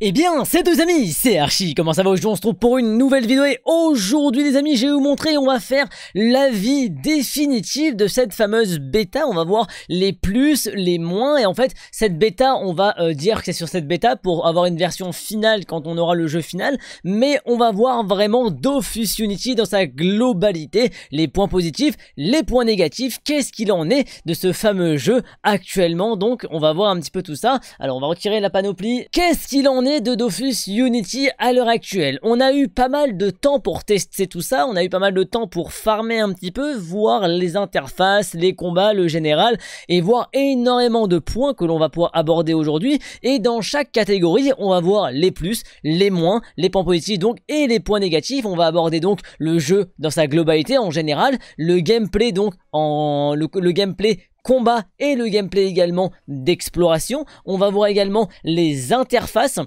Eh bien, c'est deux amis, c'est Archie, comment ça va Aujourd'hui on se trouve pour une nouvelle vidéo et aujourd'hui les amis, je vais vous montrer, on va faire la vie définitive de cette fameuse bêta, on va voir les plus, les moins et en fait, cette bêta, on va euh, dire que c'est sur cette bêta pour avoir une version finale quand on aura le jeu final, mais on va voir vraiment Dofus Unity dans sa globalité, les points positifs, les points négatifs, qu'est-ce qu'il en est de ce fameux jeu actuellement, donc on va voir un petit peu tout ça, alors on va retirer la panoplie, qu'est-ce qu'il en de Dofus Unity à l'heure actuelle. On a eu pas mal de temps pour tester tout ça, on a eu pas mal de temps pour farmer un petit peu, voir les interfaces, les combats, le général, et voir énormément de points que l'on va pouvoir aborder aujourd'hui. Et dans chaque catégorie, on va voir les plus, les moins, les points positifs donc et les points négatifs. On va aborder donc le jeu dans sa globalité en général, le gameplay donc en le gameplay combat et le gameplay également d'exploration. On va voir également les interfaces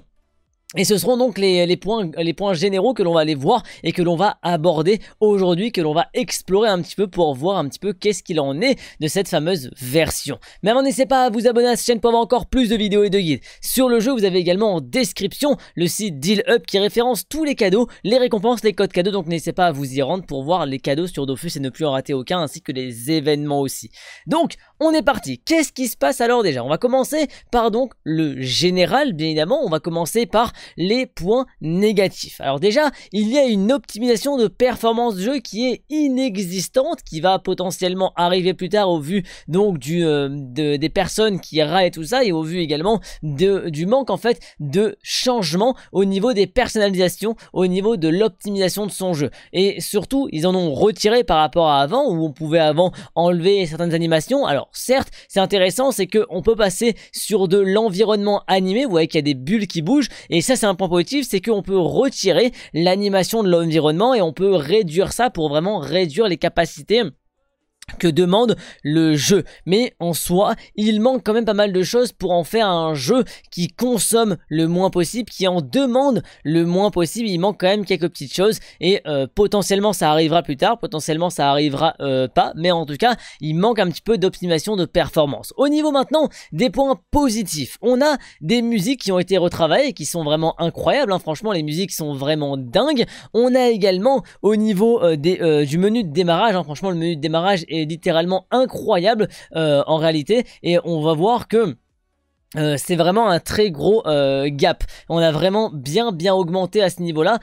et ce seront donc les, points, généraux que l'on va aller voir et que l'on va aborder aujourd'hui, que l'on va explorer un petit peu pour voir un petit peu qu'est-ce qu'il en est de cette fameuse version. Mais avant, n'hésitez pas à vous abonner à cette chaîne pour avoir encore plus de vidéos et de guides. Sur le jeu, vous avez également en description le site Deal Up qui référence tous les cadeaux, les récompenses, les codes cadeaux. Donc n'hésitez pas à vous y rendre pour voir les cadeaux sur Dofus et ne plus en rater aucun, ainsi que les événements aussi. Donc, on est parti. Qu'est-ce qui se passe alors déjà On va commencer par donc le général, bien évidemment. On va commencer par les points négatifs. Alors déjà, il y a une optimisation de performance de jeu qui est inexistante, qui va potentiellement arriver plus tard au vu donc du, euh, des personnes qui râlent et tout ça, et au vu également de, du manque en fait de changement au niveau des personnalisations, au niveau de l'optimisation de son jeu. Et surtout, ils en ont retiré par rapport à avant, où on pouvait avant enlever certaines animations. Alors certes, c'est intéressant, c'est qu'on peut passer sur de l'environnement animé, vous voyez qu'il y a des bulles qui bougent, et ça c'est un point positif, c'est qu'on peut retirer l'animation de l'environnement et on peut réduire ça pour vraiment réduire les capacités que demande le jeu. Mais en soi, il manque quand même pas mal de choses pour en faire un jeu qui consomme le moins possible, qui en demande le moins possible. Il manque quand même quelques petites choses et euh, potentiellement ça arrivera plus tard, potentiellement ça arrivera euh, pas, mais en tout cas, il manque un petit peu d'optimisation de performance. Au niveau maintenant des points positifs, on a des musiques qui ont été retravaillées, qui sont vraiment incroyables. Hein. Franchement, les musiques sont vraiment dingues. On a également au niveau euh, du menu de démarrage, hein. franchement, le menu de démarrage est littéralement incroyable euh, en réalité. Et on va voir que... Euh, c'est vraiment un très gros euh, gap. On a vraiment bien bien augmenté à ce niveau-là.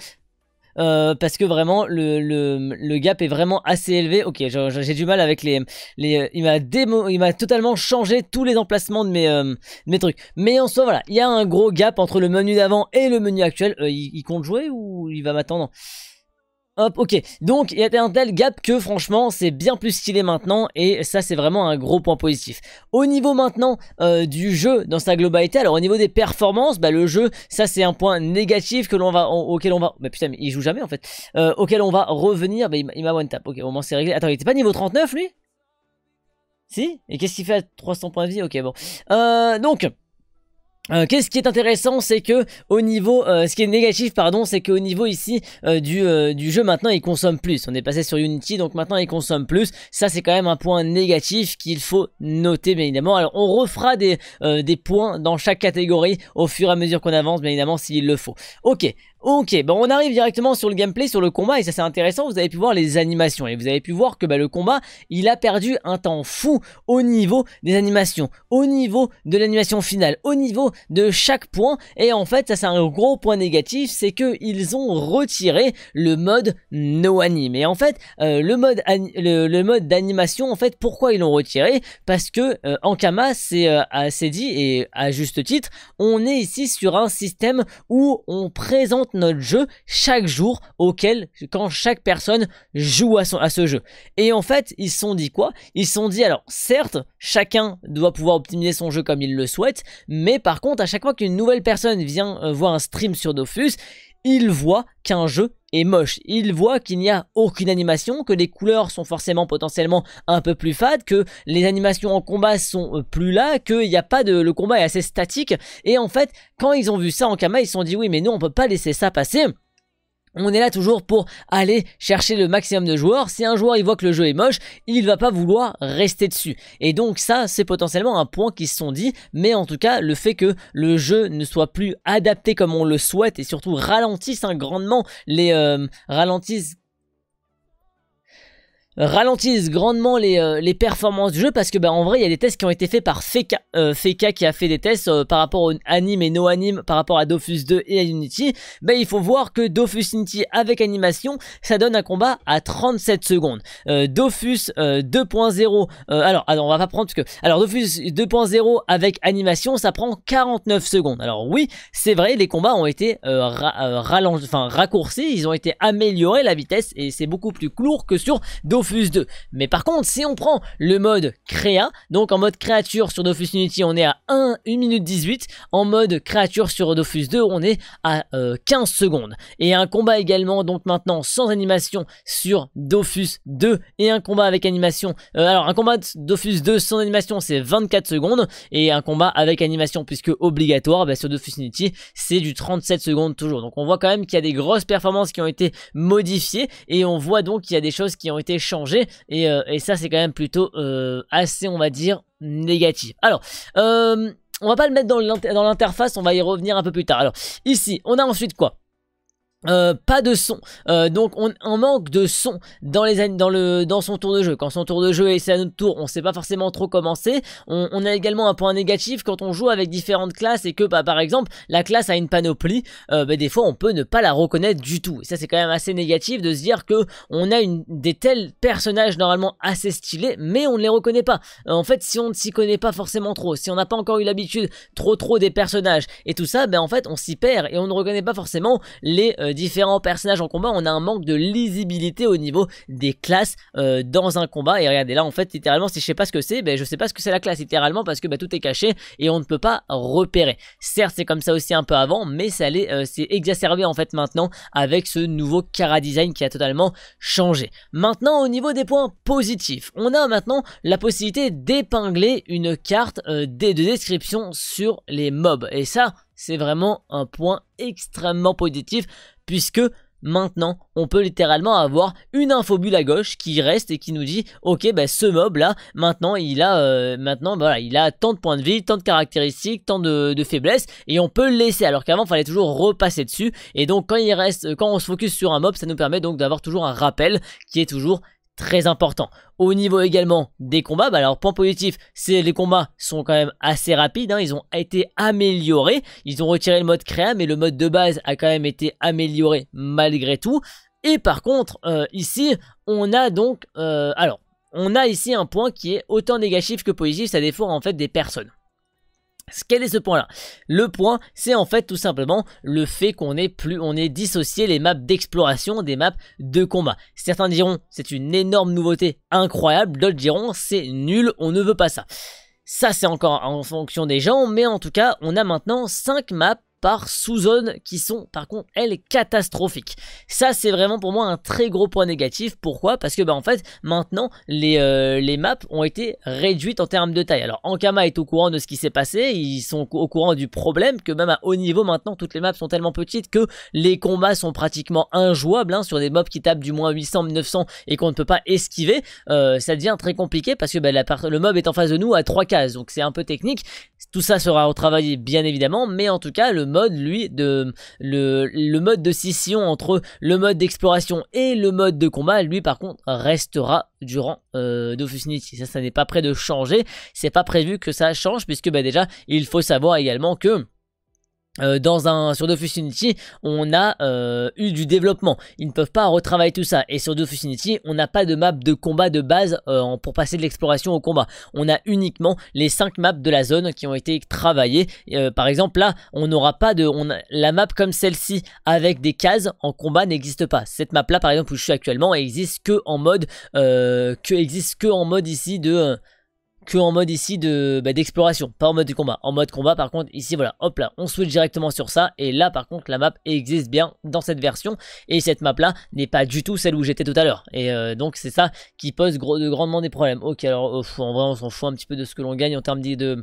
parce que vraiment le, le, gap est vraiment assez élevé. Ok, j'ai du mal avec les. les il m'a il m'a totalement changé tous les emplacements de mes, mes trucs. Mais en soit voilà, il y a un gros gap entre le menu d'avant et le menu actuel. il, compte jouer ou il va m'attendre Hop, ok. Donc, il y a un tel gap que franchement, c'est bien plus stylé maintenant. Et ça, c'est vraiment un gros point positif. Au niveau maintenant euh, du jeu dans sa globalité, alors au niveau des performances, bah, le jeu, ça, c'est un point négatif que l'on va, auquel on va... Bah putain, il joue jamais en fait. Euh, auquel on va revenir. Bah, il m'a one tap. Ok, au moment c'est réglé. Attends, il était pas niveau 39, lui Si Et qu'est-ce qu'il fait à 300 points de vie Ok, bon. Euh, donc... Euh, qu'est-ce qui est intéressant, c'est que au niveau, euh, ce qui est négatif, pardon, c'est qu'au niveau ici euh, du, du, jeu maintenant, il consomme plus. On est passé sur Unity, donc maintenant il consomme plus. Ça, c'est quand même un point négatif qu'il faut noter, bien évidemment. Alors, on refera des, des points dans chaque catégorie au fur et à mesure qu'on avance, bien évidemment, s'il le faut. Ok, Ok, bon on arrive directement sur le gameplay, sur le combat, et ça c'est intéressant, vous avez pu voir les animations, et vous avez pu voir que bah, le combat, il a perdu un temps fou au niveau des animations, au niveau de l'animation finale, au niveau de chaque point, et en fait ça c'est un gros point négatif, c'est que ils ont retiré le mode no anime, et en fait euh, le mode le, d'animation, en fait pourquoi ils l'ont retiré Parce que en euh, Ankama C'est euh, assez dit, et à juste titre, on est ici sur un système où on présente notre jeu chaque jour auquel, quand chaque personne joue à, son, à ce jeu. Et en fait, ils se sont dit quoi Ils se sont dit, alors certes, chacun doit pouvoir optimiser son jeu comme il le souhaite, mais par contre, à chaque fois qu'une nouvelle personne vient euh, voir un stream sur Dofus, il voit qu'un jeu moche. Il voit qu'il n'y a aucune animation, que les couleurs sont forcément potentiellement un peu plus fades, que les animations en combat sont euh, plus là, que il a pas de, le combat est assez statique. Et en fait, quand ils ont vu ça en Kama, ils se sont dit oui, mais nous on peut pas laisser ça passer on est là toujours pour aller chercher le maximum de joueurs. Si un joueur il voit que le jeu est moche, il va pas vouloir rester dessus. Et donc ça, c'est potentiellement un point qui se sont dit. Mais en tout cas, le fait que le jeu ne soit plus adapté comme on le souhaite et surtout ralentisse hein, grandement les euh, ralentisse ralentissent grandement euh, les, performances du jeu parce que ben en vrai il y a des tests qui ont été faits par Feka, euh, qui a fait des tests euh, par rapport aux anime et no anime par rapport à Dofus 2 et à Unity ben il faut voir que Dofus Unity avec animation ça donne un combat à 37 secondes Dofus 2.0 alors, on va pas prendre parce que alors Dofus 2.0 avec animation ça prend 49 secondes alors oui c'est vrai les combats ont été raccourcis ils ont été améliorés la vitesse et c'est beaucoup plus court que sur Dofus 2. Mais par contre, si on prend le mode créa, donc en mode créature sur Dofus Unity, on est à 1, 1 minute 18. En mode créature sur Dofus 2, on est à 15 euh, secondes. Et un combat également, donc maintenant sans animation sur Dofus 2 et un combat avec animation. Euh, alors, un combat Dofus 2 sans animation, c'est 24 secondes et un combat avec animation, puisque obligatoire, bah, sur Dofus Unity, c'est du 37 secondes toujours. Donc, on voit quand même qu'il y a des grosses performances qui ont été modifiées et on voit donc qu'il y a des choses qui ont été changées euh, et, ça, c'est quand même plutôt euh, assez, on va dire, négatif. Alors, euh, on va pas le mettre dans l'interface, on va y revenir un peu plus tard. Alors, ici, on a ensuite quoi euh, pas de son, euh, donc on, manque de son dans les dans le dans son tour de jeu. Quand son tour de jeu est c'est à notre tour, on sait pas forcément trop commencer. On, on, a également un point négatif quand on joue avec différentes classes et que bah, par exemple la classe a une panoplie, euh, bah, des fois on peut ne pas la reconnaître du tout. Et ça c'est quand même assez négatif de se dire que on a une, des tels personnages normalement assez stylés, mais on ne les reconnaît pas. en fait, si on ne s'y connaît pas forcément trop, si on n'a pas encore eu l'habitude trop trop des personnages et tout ça, ben en fait on s'y perd et on ne reconnaît pas forcément les différents personnages en combat, on a un manque de lisibilité au niveau des classes euh, dans un combat. Et regardez là, en fait, littéralement, si je sais pas ce que c'est, ben, je sais pas ce que c'est la classe, littéralement, parce que ben, tout est caché et on ne peut pas repérer. Certes, c'est comme ça aussi un peu avant, mais ça euh, c'est exacerbé en fait maintenant avec ce nouveau Cara Design qui a totalement changé. Maintenant, au niveau des points positifs, on a maintenant la possibilité d'épingler une carte euh, de description sur les mobs. Et ça, c'est vraiment un point extrêmement positif puisque maintenant on peut littéralement avoir une infobulle à gauche qui reste et qui nous dit ok bah, ce mob là maintenant il a euh, maintenant il a tant de points de vie tant de caractéristiques tant de, faiblesses et on peut le laisser alors qu'avant fallait toujours repasser dessus et donc quand il reste quand on se focus sur un mob ça nous permet donc d'avoir toujours un rappel qui est toujours très important. Au niveau également des combats, bah alors point positif, c'est les combats sont quand même assez rapides, hein. ils ont été améliorés, ils ont retiré le mode créa, mais le mode de base a quand même été amélioré malgré tout. Et par contre, euh, ici, on a donc... Euh, alors, on a ici un point qui est autant négatif que positif, ça défend en fait des personnes. Quel est ce point-là Le point, c'est en fait tout simplement le fait qu'on ait plus, on dissocié les maps d'exploration des maps de combat. Certains diront c'est une énorme nouveauté incroyable, d'autres diront c'est nul, on ne veut pas ça. Ça c'est encore en fonction des gens, mais en tout cas on a maintenant 5 maps sous-zones qui sont par contre elles catastrophiques. Ça c'est vraiment pour moi un très gros point négatif. Pourquoi Parce que ben en fait maintenant les, euh, les maps ont été réduites en termes de taille. Alors Ankama est au courant de ce qui s'est passé, ils sont au courant du problème que même à haut niveau maintenant toutes les maps sont tellement petites que les combats sont pratiquement injouables hein, sur des mobs qui tapent du moins 800, 900 et qu'on ne peut pas esquiver. Euh, ça devient très compliqué parce que bah, le mob est en face de nous à trois cases donc c'est un peu technique. Tout ça sera retravaillé bien évidemment mais en tout cas le mob lui, de le, mode de scission entre le mode d'exploration et le mode de combat, lui, par contre, restera durant euh, Ça, ça n'est pas prêt de changer. C'est pas prévu que ça change, puisque bah, déjà, il faut savoir également que euh, dans un, sur Dofus Unity, on a euh, eu du développement. Ils ne peuvent pas retravailler tout ça. Et sur Dofus Unity, on n'a pas de map de combat de base euh, pour passer de l'exploration au combat. On a uniquement les 5 maps de la zone qui ont été travaillées. par exemple, là, on n'aura pas de... On la map comme celle-ci avec des cases en combat n'existe pas. Cette map-là, par exemple, où je suis actuellement, existe que en mode... que existe que en mode ici de que en mode ici de bah, d'exploration, pas en mode de combat. En mode combat, par contre, ici, voilà, hop là, on switch directement sur ça. Et là, par contre, la map existe bien dans cette version. Et cette map-là n'est pas du tout celle où j'étais tout à l'heure. Et euh, donc, c'est ça qui pose gros, grandement des problèmes. Ok, alors, en on s'en fout un petit peu de ce que l'on gagne en termes de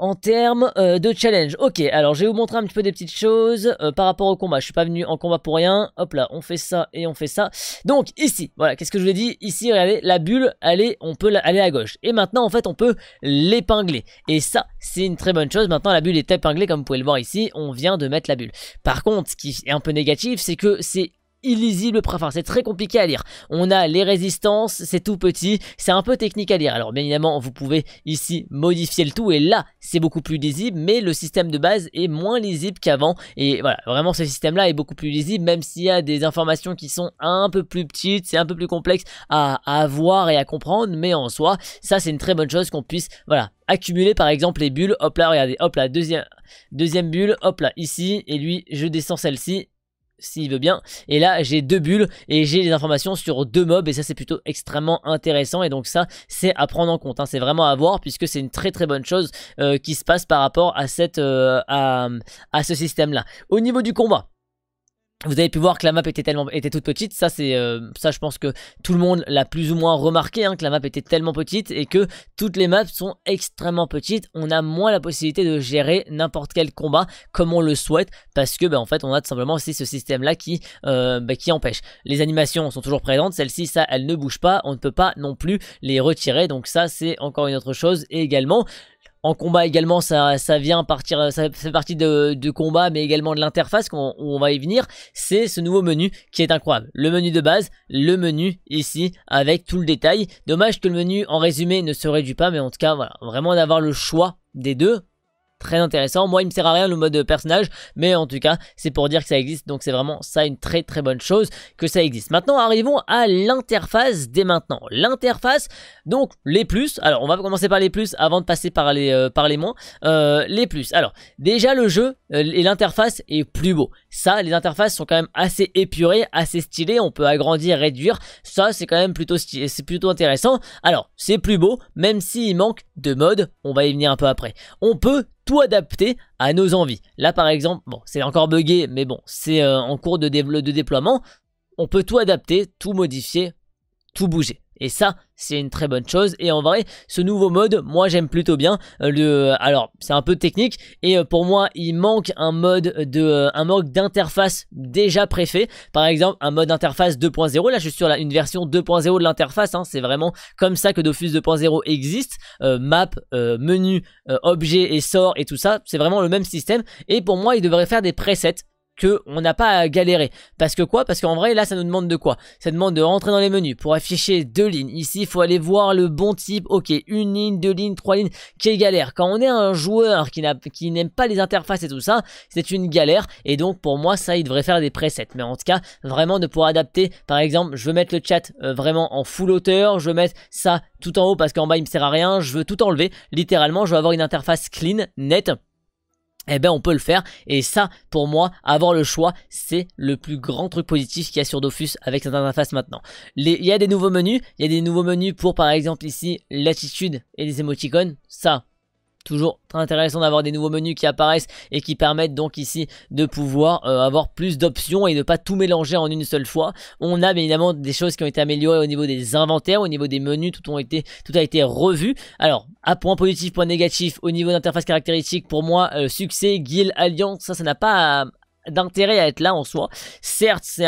en termes euh, de challenge, ok, alors je vais vous montrer un petit peu des petites choses euh, par rapport au combat. Je suis pas venu en combat pour rien. Hop là, on fait ça et on fait ça. Donc ici, voilà, qu'est-ce que je vous ai dit Ici, regardez, la bulle, allez, on peut aller à gauche. Et maintenant, en fait, on peut l'épingler. Et ça, c'est une très bonne chose. Maintenant, la bulle est épinglée, comme vous pouvez le voir ici. On vient de mettre la bulle. Par contre, ce qui est un peu négatif, c'est que c'est illisible, enfin c'est très compliqué à lire. On a les résistances, c'est tout petit, c'est un peu technique à lire. Alors bien évidemment, vous pouvez ici modifier le tout et là, c'est beaucoup plus lisible, mais le système de base est moins lisible qu'avant et voilà, vraiment ce système-là est beaucoup plus lisible même s'il y a des informations qui sont un peu plus petites, c'est un peu plus complexe à, voir et à comprendre, mais en soi, ça c'est une très bonne chose qu'on puisse voilà, accumuler par exemple les bulles, hop là, regardez, hop là, deuxième, deuxième bulle, hop là, ici, et lui, je descends celle-ci, s'il veut bien. Et là, j'ai deux bulles et j'ai les informations sur deux mobs et ça, c'est plutôt extrêmement intéressant. Et donc ça, c'est à prendre en compte. Hein. C'est vraiment à voir puisque c'est une très très bonne chose euh, qui se passe par rapport à, cette, euh, à ce système-là. Au niveau du combat, vous avez pu voir que la map était tellement était toute petite, ça c'est euh, ça je pense que tout le monde l'a plus ou moins remarqué hein, que la map était tellement petite et que toutes les maps sont extrêmement petites, on a moins la possibilité de gérer n'importe quel combat comme on le souhaite parce que ben en fait on a tout simplement aussi ce système là qui euh, ben, qui empêche. Les animations sont toujours présentes, celle-ci ça elle ne bouge pas, on ne peut pas non plus les retirer donc ça c'est encore une autre chose et également en combat également, ça, ça vient partir, ça fait partie de, combat, mais également de l'interface qu'on on va y venir. C'est ce nouveau menu qui est incroyable. Le menu de base, le menu ici avec tout le détail. Dommage que le menu en résumé ne se réduit pas, mais en tout cas, voilà, vraiment d'avoir le choix des deux très intéressant. Moi, il me sert à rien le mode personnage, mais en tout cas, c'est pour dire que ça existe. Donc, c'est vraiment ça une très très bonne chose que ça existe. Maintenant, arrivons à l'interface dès maintenant. L'interface, donc les plus. Alors, on va commencer par les plus avant de passer par les, euh, par les moins. Euh, les plus. Alors, déjà, le jeu euh, et l'interface est plus beau. Ça, les interfaces sont quand même assez épurées, assez stylées. On peut agrandir, réduire. Ça, c'est quand même plutôt, c'est plutôt intéressant. Alors, c'est plus beau, même s'il manque de mode. On va y venir un peu après. On peut tout adapter à nos envies. Là par exemple, bon, c'est encore buggé, mais bon, c'est euh, en cours de, de déploiement. On peut tout adapter, tout modifier, tout bouger. Et ça, c'est une très bonne chose. Et en vrai, ce nouveau mode, moi j'aime plutôt bien. Euh, le, euh, alors, c'est un peu technique. Et euh, pour moi, il manque un mode de, un d'interface déjà préfet. Par exemple, un mode d'interface 2.0. Là, je suis sur une version 2.0 de l'interface. Hein. C'est vraiment comme ça que Dofus 2.0 existe. map, menu, objet et sort et tout ça. C'est vraiment le même système. Et pour moi, il devrait faire des presets que on n'a pas à galérer. Parce que quoi Parce qu'en vrai, là, ça nous demande de quoi Ça demande de rentrer dans les menus pour afficher deux lignes. Ici, il faut aller voir le bon type. Ok, une ligne, deux lignes, trois lignes. Quelle galère Quand on est un joueur qui n'aime pas les interfaces et tout ça, c'est une galère. Et donc, pour moi, ça, il devrait faire des presets. Mais en tout cas, vraiment de pouvoir adapter. Par exemple, je veux mettre le chat euh, vraiment en full hauteur. Je veux mettre ça tout en haut parce qu'en bas, il me sert à rien. Je veux tout enlever. Littéralement, je veux avoir une interface clean, nette eh ben on peut le faire. Et ça, pour moi, avoir le choix, c'est le plus grand truc positif qu'il y a sur Dofus avec cette interface maintenant. il y a des nouveaux menus, il y a des nouveaux menus pour par exemple ici l'attitude et les émoticônes. Ça, Toujours très intéressant d'avoir des nouveaux menus qui apparaissent et qui permettent donc ici de pouvoir euh, avoir plus d'options et de pas tout mélanger en une seule fois. On a évidemment des choses qui ont été améliorées au niveau des inventaires, au niveau des menus, tout, a été revu. Alors, à point positif, point négatif, au niveau d'interface caractéristique, pour moi, euh, succès, guild, alliance, ça, ça n'a pas d'intérêt à être là en soi. Certes, c'est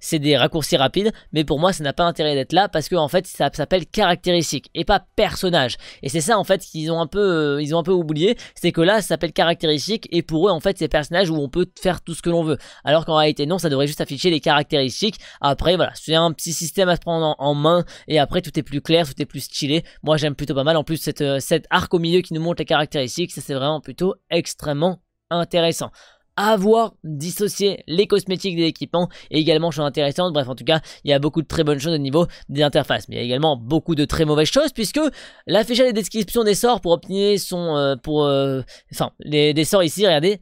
c'est des raccourcis rapides, mais pour moi, ça n'a pas intérêt d'être là parce que en fait, ça s'appelle caractéristique et pas personnage. Et c'est ça en fait qu'ils ont un peu, euh, ils ont un peu oublié, c'est que là, ça s'appelle caractéristique et pour eux, en fait, c'est personnage où on peut faire tout ce que l'on veut. Alors qu'en réalité, non, ça devrait juste afficher les caractéristiques. Après, voilà, c'est un petit système à se prendre en, main et après, tout est plus clair, tout est plus stylé. Moi, j'aime plutôt pas mal. En plus, cette, euh, cette arc au milieu qui nous montre les caractéristiques, ça c'est vraiment plutôt extrêmement intéressant avoir dissocié les cosmétiques des équipements et également chose intéressante, Bref, en tout cas, il y a beaucoup de très bonnes choses au niveau des interfaces, mais il y a également beaucoup de très mauvaises choses puisque l'affichage des descriptions des sorts pour obtenir son, euh, pour, euh, enfin, les, des sorts ici, regardez,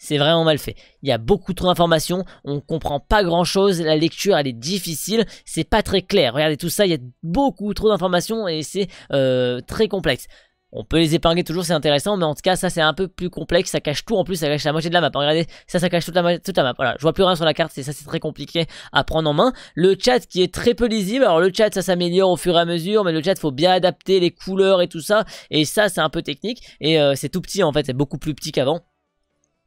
c'est vraiment mal fait. Il y a beaucoup trop d'informations, on comprend pas grand chose, la lecture elle est difficile, c'est pas très clair. Regardez tout ça, il y a beaucoup trop d'informations et c'est euh, très complexe. On peut les épargner toujours, c'est intéressant, mais en tout cas, ça c'est un peu plus complexe, ça cache tout en plus, ça cache la moitié de la map. Hein, regardez, ça, ça cache toute la, map. Voilà, je vois plus rien sur la carte, c'est ça, c'est très compliqué à prendre en main. Le chat qui est très peu lisible, alors le chat ça s'améliore au fur et à mesure, mais le chat faut bien adapter les couleurs et tout ça, et ça c'est un peu technique, et euh, c'est tout petit en fait, c'est beaucoup plus petit qu'avant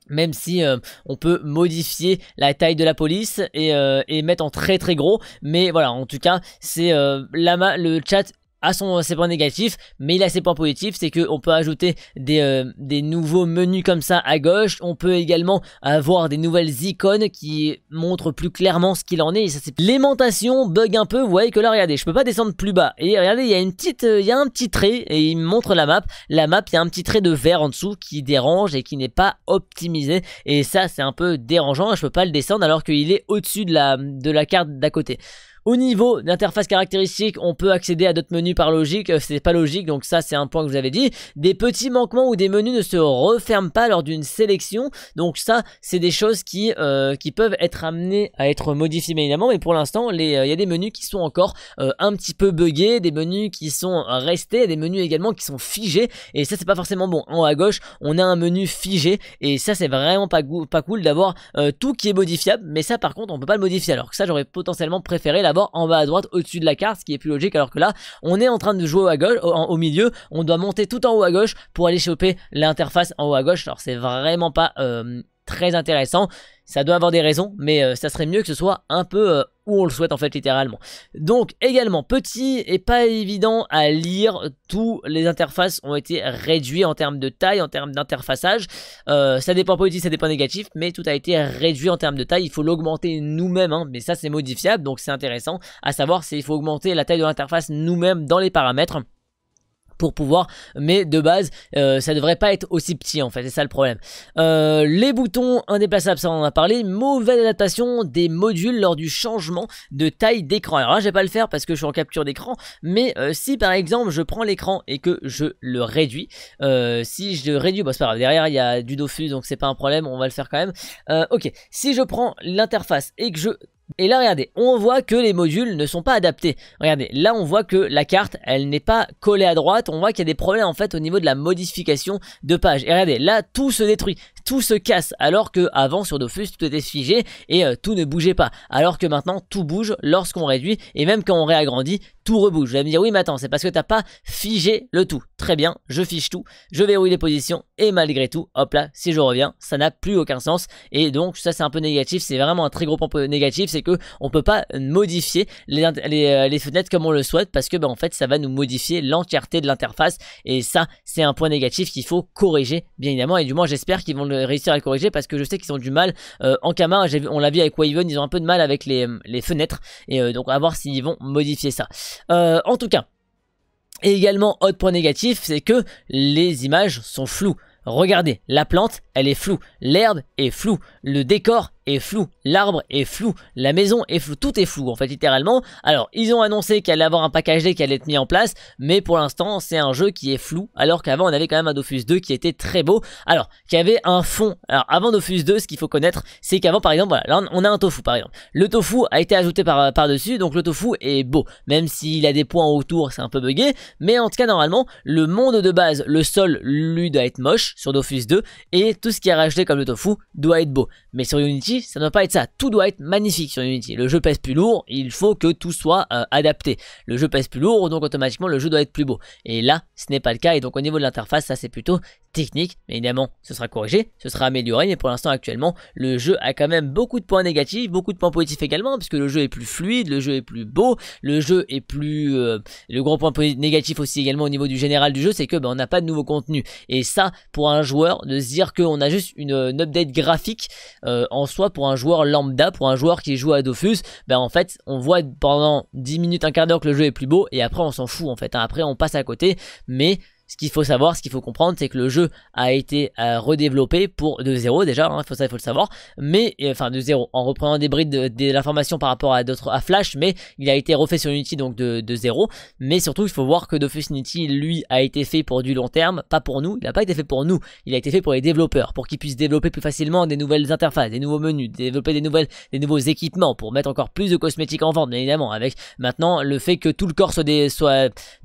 même si euh, on peut modifier la taille de la police euh, et, mettre en très très gros mais voilà en tout cas c'est le chat à son, ses points négatifs, mais il a ses points positifs, c'est qu'on peut ajouter euh, des, nouveaux menus comme ça à gauche, on peut également avoir des nouvelles icônes qui montrent plus clairement ce qu'il en est, et ça c'est... L'aimantation bug un peu, vous voyez que là, regardez, je peux pas descendre plus bas, et regardez, il y a une petite, euh, a un petit trait, et il montre la map, la map, il y a un petit trait de vert en dessous qui dérange et qui n'est pas optimisé, et ça c'est un peu dérangeant, je peux pas le descendre alors qu'il est au-dessus de la, de la carte d'à côté. Au niveau d'interface caractéristique, on peut accéder à d'autres menus par logique, euh, c'est pas logique, donc ça c'est un point que vous avez dit. Des petits manquements ou des menus ne se referment pas lors d'une sélection, donc ça c'est des choses qui, euh, qui peuvent être amenées à être modifiées évidemment, mais pour l'instant euh, il y a des menus qui sont encore un petit peu buggés, des menus qui sont restés, des menus également qui sont figés, et ça c'est pas forcément bon. En haut à gauche, on a un menu figé, et ça c'est vraiment pas, pas cool d'avoir tout qui est modifiable, mais ça par contre on peut pas le modifier, alors que ça j'aurais potentiellement préféré la D'abord en bas à droite, au-dessus de la carte, ce qui est plus logique. Alors que là, on est en train de jouer à gauche, au, milieu, on doit monter tout en haut à gauche pour aller choper l'interface en haut à gauche. Alors c'est vraiment pas euh, très intéressant ça doit avoir des raisons, mais euh, ça serait mieux que ce soit un peu euh, où on le souhaite en fait littéralement. Donc également petit et pas évident à lire, tous les interfaces ont été réduits en termes de taille, en termes d'interfaçage. Euh, ça dépend positif, ça dépend négatif, mais tout a été réduit en termes de taille. Il faut l'augmenter nous-mêmes, hein, mais ça c'est modifiable, donc c'est intéressant à savoir s'il il faut augmenter la taille de l'interface nous-mêmes dans les paramètres pour pouvoir, mais de base, euh, ça devrait pas être aussi petit en fait, c'est ça le problème. Euh, les boutons indéplaçables, ça on en a parlé, mauvaise adaptation des modules lors du changement de taille d'écran. Alors là, je vais pas le faire parce que je suis en capture d'écran, mais euh, si par exemple je prends l'écran et que je le réduis, si je le réduis, bon c'est pas grave, derrière il y a du Dofus donc c'est pas un problème, on va le faire quand même. ok, si je prends l'interface et que je et là, regardez, on voit que les modules ne sont pas adaptés. Regardez, là, on voit que la carte, elle n'est pas collée à droite. On voit qu'il y a des problèmes, en fait, au niveau de la modification de page. Et regardez, là, tout se détruit tout se casse, alors que avant sur Dofus tout était figé et euh, tout ne bougeait pas, alors que maintenant tout bouge lorsqu'on réduit et même quand on réagrandit, tout rebouge. Vous allez me dire oui mais attends, c'est parce que t'as pas figé le tout. Très bien, je fiche tout, je verrouille les positions et malgré tout, hop là, si je reviens, ça n'a plus aucun sens et donc ça c'est un peu négatif, c'est vraiment un très gros point négatif, c'est que on peut pas modifier les, euh, les, fenêtres comme on le souhaite parce que ben, en fait ça va nous modifier l'entièreté de l'interface et ça c'est un point négatif qu'il faut corriger bien évidemment et du moins j'espère qu'ils vont le réussir à le corriger parce que je sais qu'ils ont du mal euh, en camarade. On l'a vu avec Waven, ils ont un peu de mal avec les, fenêtres. Et euh, donc, à voir s'ils vont modifier ça. Euh, en tout cas. Et également, autre point négatif, c'est que les images sont floues. Regardez, la plante, elle est floue, l'herbe est floue, le décor est flou, l'arbre est flou, la maison est flou, tout est flou en fait littéralement. Alors ils ont annoncé qu'il allait avoir un package D qui allait être mis en place, mais pour l'instant c'est un jeu qui est flou, alors qu'avant on avait quand même un Dofus 2 qui était très beau, alors qui avait un fond. Alors avant Dofus 2 ce qu'il faut connaître c'est qu'avant par exemple, voilà, on a un tofu par exemple. Le tofu a été ajouté par, euh, par dessus, donc le tofu est beau, même s'il a des points autour c'est un peu bugué mais en tout cas normalement le monde de base, le sol lui doit être moche sur Dofus 2, et tout ce qui est rajouté comme le tofu doit être beau. Mais sur Unity ça ne doit pas être ça. Tout doit être magnifique sur Unity. Le jeu pèse plus lourd, il faut que tout soit euh, adapté. Le jeu pèse plus lourd, donc automatiquement le jeu doit être plus beau. Et là, ce n'est pas le cas. Et donc au niveau de l'interface, ça c'est plutôt technique. Mais évidemment, ce sera corrigé, ce sera amélioré, mais pour l'instant actuellement, le jeu a quand même beaucoup de points négatifs, beaucoup de points positifs également, puisque le jeu est plus fluide, le jeu est plus beau, le jeu est plus... Euh, le gros point négatif aussi également au niveau du général du jeu, c'est que ben, on n'a pas de nouveau contenu. Et ça, pour un joueur, de se dire qu'on a juste une, update graphique euh, en soi, pour un joueur lambda, pour un joueur qui joue à Dofus, ben en fait, on voit pendant 10 minutes, un quart d'heure que le jeu est plus beau, et après on s'en fout en fait, hein. après on passe à côté, mais... Ce qu'il faut savoir, ce qu'il faut comprendre, c'est que le jeu a été euh, redéveloppé pour de zéro déjà, il hein, faut ça, il faut le savoir, mais euh, enfin de zéro, en reprenant des brides euh, de, l'information par rapport à d'autres à Flash, mais il a été refait sur Unity donc de, de zéro. Mais surtout, il faut voir que Dofus Unity, lui, a été fait pour du long terme, pas pour nous. Il n'a pas été fait pour nous, il a été fait pour les développeurs, pour qu'ils puissent développer plus facilement des nouvelles interfaces, des nouveaux menus, développer des nouvelles, des nouveaux équipements pour mettre encore plus de cosmétiques en vente, bien évidemment. Avec maintenant le fait que tout le corps soit, des,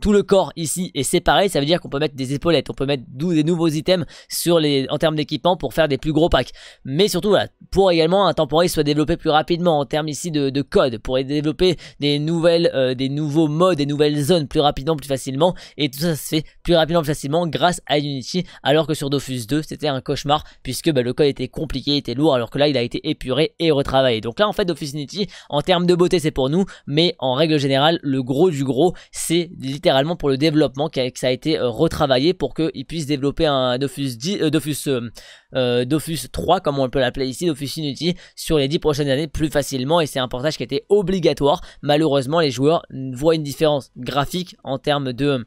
tout le corps ici est séparé, ça veut dire qu'on peut mettre des épaulettes, on peut mettre des nouveaux items sur les, en termes d'équipement pour faire des plus gros packs. Mais surtout, voilà, pour également un temporaire soit développé plus rapidement en termes ici de, code, pour développer des nouvelles, euh, des nouveaux modes, des nouvelles zones plus rapidement, plus facilement. Et tout ça se fait plus rapidement, plus facilement grâce à Unity, alors que sur Dofus 2, c'était un cauchemar puisque bah, le code était compliqué, était lourd, alors que là, il a été épuré et retravaillé. Donc là, en fait, Dofus Unity, en termes de beauté, c'est pour nous, mais en règle générale, le gros du gros, c'est littéralement pour le développement que ça a été euh, retravailler pour qu'ils puissent développer un Dofus 10, euh, Dofus, euh, euh, Dofus 3, comme on peut l'appeler ici, Dofus Unity, sur les 10 prochaines années plus facilement. Et c'est un portage qui était obligatoire. Malheureusement, les joueurs voient une différence graphique en termes de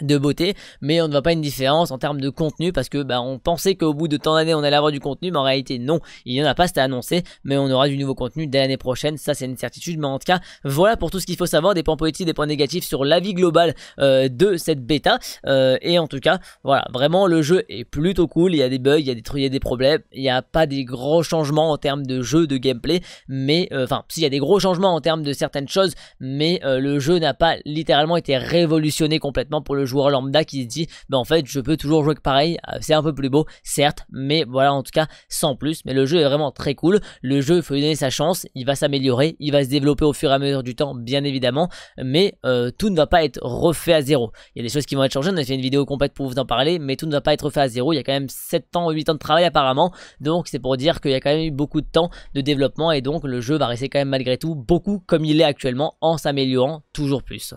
de beauté, mais on ne voit pas une différence en termes de contenu parce que bah, on pensait qu'au bout de tant d'années on allait avoir du contenu, mais en réalité non, il n'y en a pas, c'était annoncé, mais on aura du nouveau contenu dès l'année prochaine, ça c'est une certitude, mais en tout cas voilà pour tout ce qu'il faut savoir, des points positifs, des points négatifs sur l'avis global euh, de cette bêta, euh, et en tout cas voilà, vraiment le jeu est plutôt cool, il y a des bugs, il y a des trucs, il y a des problèmes, il n'y a pas des gros changements en termes de jeu, de gameplay, mais euh, enfin s'il y a des gros changements en termes de certaines choses, mais le jeu n'a pas littéralement été révolutionné complètement pour le joueur lambda qui se dit bah en fait je peux toujours jouer que pareil, euh, c'est un peu plus beau certes, mais voilà en tout cas sans plus. Mais le jeu est vraiment très cool, le jeu il faut lui donner sa chance, il va s'améliorer, il va se développer au fur et à mesure du temps bien évidemment, mais euh, tout ne va pas être refait à zéro. Il y a des choses qui vont être changées, on a fait une vidéo complète pour vous en parler, mais tout ne va pas être refait à zéro, il y a quand même 7 ans ou 8 ans de travail apparemment, donc c'est pour dire qu'il y a quand même eu beaucoup de temps de développement et donc le jeu va rester quand même malgré tout beaucoup comme il est actuellement en s'améliorant toujours plus.